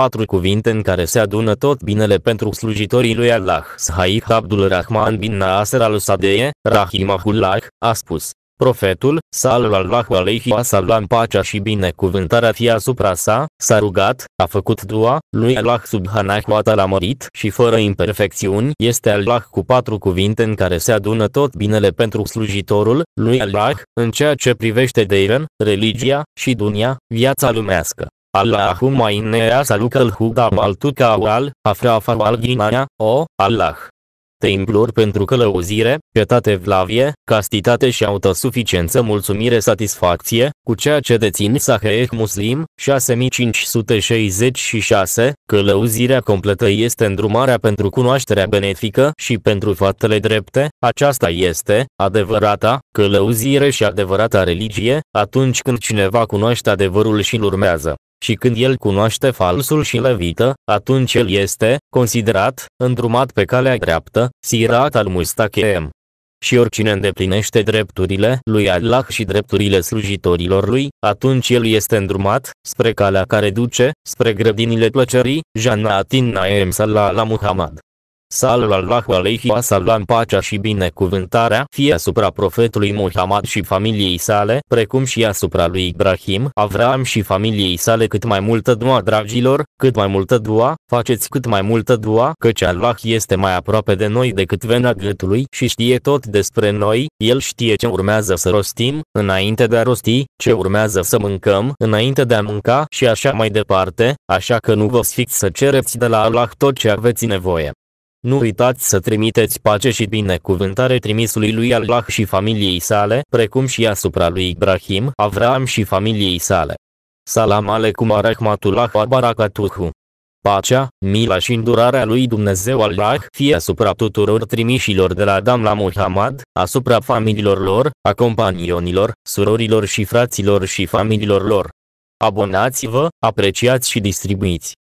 patru cuvinte în care se adună tot binele pentru slujitorii lui Allah. Sahih Abdul Rahman bin Nasser al-Sadeye, Rahimahullah, a spus, Profetul, sallallahu alaihi wasallam pacea și binecuvântarea fie asupra sa, s-a rugat, a făcut dua, lui Allah subhanahu wa ta'ala mărit și fără imperfecțiuni este Allah cu patru cuvinte în care se adună tot binele pentru slujitorul, lui Allah, în ceea ce privește deiren, religia și dunia, viața lumească. Allahumma inne asalucăl huda maltuca wal, afra farwal ghinaya, o, Allah. Te implor pentru călăuzire, pietate vlavie, castitate și autosuficiență mulțumire satisfacție, cu ceea ce dețin Saheh Muslim, 6566, călăuzirea completă este îndrumarea pentru cunoașterea benefică și pentru faptele drepte, aceasta este, adevărata, călăuzire și adevărata religie, atunci când cineva cunoaște adevărul și îl urmează și când el cunoaște falsul și levită, atunci el este, considerat, îndrumat pe calea dreaptă, sirat al mustachem. Și oricine îndeplinește drepturile lui Allah și drepturile slujitorilor lui, atunci el este îndrumat, spre calea care duce, spre grădinile plăcerii, Jannatin Naem Salah la Muhammad. Sallallahu alaihi wasallam pacea și binecuvântarea fie asupra profetului Muhammad și familiei sale, precum și asupra lui Ibrahim, Avram și familiei sale cât mai multă dua dragilor, cât mai multă dua, faceți cât mai multă dua, căci Allah este mai aproape de noi decât vena gâtului și știe tot despre noi, El știe ce urmează să rostim, înainte de a rosti, ce urmează să mâncăm, înainte de a mânca și așa mai departe, așa că nu vă sfiți să cereți de la Allah tot ce aveți nevoie. Nu uitați să trimiteți pace și binecuvântare trimisului lui Allah și familiei sale, precum și asupra lui Ibrahim, Avram și familiei sale. Salam alecum arahmatullah wa barakatuhu. Pacea, mila și îndurarea lui Dumnezeu Allah fie asupra tuturor trimișilor de la Adam la Muhammad, asupra familiilor lor, a companionilor, surorilor și fraților și familiilor lor. Abonați-vă, apreciați și distribuiți.